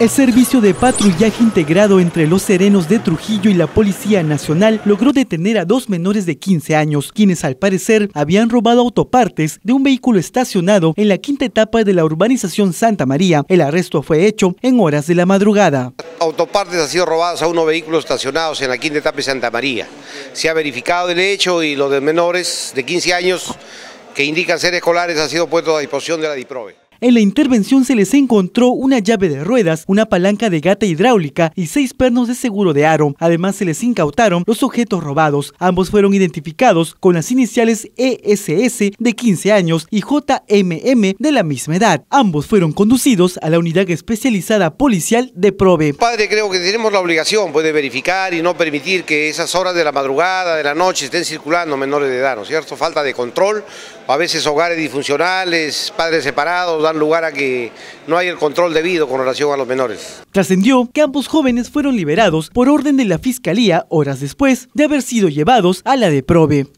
El servicio de patrullaje integrado entre los serenos de Trujillo y la Policía Nacional logró detener a dos menores de 15 años, quienes al parecer habían robado autopartes de un vehículo estacionado en la quinta etapa de la urbanización Santa María. El arresto fue hecho en horas de la madrugada. Autopartes han sido robadas a unos vehículos estacionados en la quinta etapa de Santa María. Se ha verificado el hecho y los de menores de 15 años que indican ser escolares han sido puestos a disposición de la DIPROVE. En la intervención se les encontró una llave de ruedas, una palanca de gata hidráulica y seis pernos de seguro de aro. Además se les incautaron los objetos robados. Ambos fueron identificados con las iniciales ESS de 15 años y JMM de la misma edad. Ambos fueron conducidos a la unidad especializada policial de prove. Padre, creo que tenemos la obligación pues, de verificar y no permitir que esas horas de la madrugada, de la noche, estén circulando menores de edad, ¿no es cierto? Falta de control, a veces hogares disfuncionales, padres separados, lugar a que no hay el control debido con relación a los menores. Trascendió que ambos jóvenes fueron liberados por orden de la Fiscalía horas después de haber sido llevados a la de Probe.